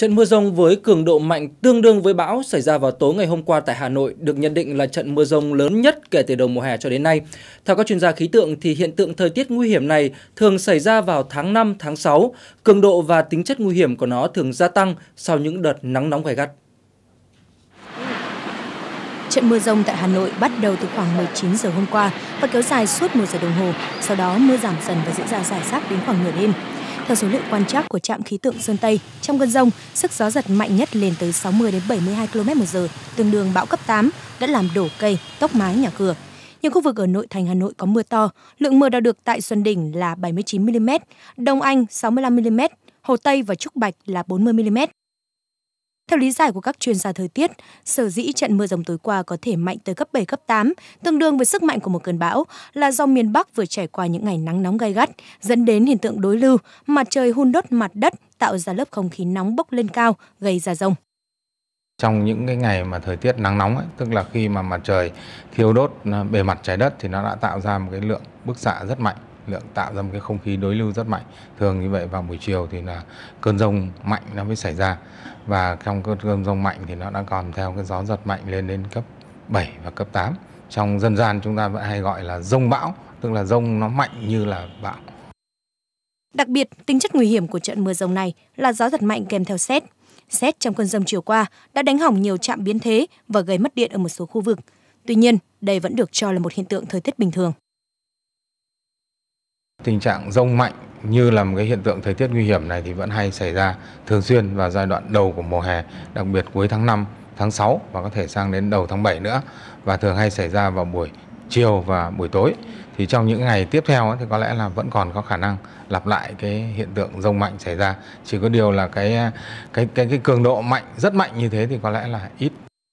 Trận mưa rông với cường độ mạnh tương đương với bão xảy ra vào tối ngày hôm qua tại Hà Nội được nhận định là trận mưa rông lớn nhất kể từ đầu mùa hè cho đến nay. Theo các chuyên gia khí tượng thì hiện tượng thời tiết nguy hiểm này thường xảy ra vào tháng 5, tháng 6. Cường độ và tính chất nguy hiểm của nó thường gia tăng sau những đợt nắng nóng gay gắt. Trận mưa rông tại Hà Nội bắt đầu từ khoảng 19 giờ hôm qua và kéo dài suốt một giờ đồng hồ, sau đó mưa giảm dần và diễn ra rải rác đến khoảng nửa đêm. Theo số liệu quan trắc của trạm khí tượng Sơn Tây, trong cơn rông, sức gió giật mạnh nhất lên tới 60 đến 72 km/h, tương đương bão cấp 8, đã làm đổ cây, tốc mái nhà cửa. Nhiều khu vực ở nội thành Hà Nội có mưa to, lượng mưa đo được tại Xuân Đỉnh là 79 mm, Đông Anh 65 mm, Hồ Tây và Trúc Bạch là 40 mm. Theo lý giải của các chuyên gia thời tiết, sở dĩ trận mưa rồng tối qua có thể mạnh tới cấp 7 cấp 8, tương đương với sức mạnh của một cơn bão là do miền Bắc vừa trải qua những ngày nắng nóng gay gắt, dẫn đến hiện tượng đối lưu, mặt trời hun đốt mặt đất tạo ra lớp không khí nóng bốc lên cao, gây ra rông trong những cái ngày mà thời tiết nắng nóng ấy, tức là khi mà mặt trời thiêu đốt bề mặt trái đất thì nó đã tạo ra một cái lượng bức xạ rất mạnh lượng tạo ra một cái không khí đối lưu rất mạnh thường như vậy vào buổi chiều thì là cơn rông mạnh nó mới xảy ra và trong cơn rông mạnh thì nó đã còn theo cái gió giật mạnh lên đến cấp 7 và cấp 8 trong dân gian chúng ta vẫn hay gọi là rông bão tức là rông nó mạnh như là bão Đặc biệt, tính chất nguy hiểm của trận mưa rông này là gió giật mạnh kèm theo xét. Xét trong cơn rông chiều qua đã đánh hỏng nhiều trạm biến thế và gây mất điện ở một số khu vực. Tuy nhiên, đây vẫn được cho là một hiện tượng thời tiết bình thường. Tình trạng rông mạnh như là một cái hiện tượng thời tiết nguy hiểm này thì vẫn hay xảy ra thường xuyên vào giai đoạn đầu của mùa hè, đặc biệt cuối tháng 5, tháng 6 và có thể sang đến đầu tháng 7 nữa và thường hay xảy ra vào buổi chiều và buổi tối. Thì trong những ngày tiếp theo thì có lẽ là vẫn còn có khả năng lặp lại cái hiện tượng rông mạnh xảy ra. Chỉ có điều là cái cái cái cái cường độ mạnh rất mạnh như thế thì có lẽ là ít.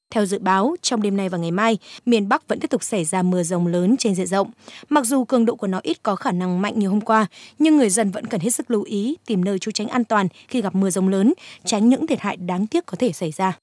Theo dự báo, trong đêm nay và ngày mai, miền Bắc vẫn tiếp tục xảy ra mưa rông lớn trên diện rộng. Mặc dù cường độ của nó ít có khả năng mạnh như hôm qua, nhưng người dân vẫn cần hết sức lưu ý tìm nơi trú tránh an toàn khi gặp mưa rông lớn, tránh những thiệt hại đáng tiếc có thể xảy ra.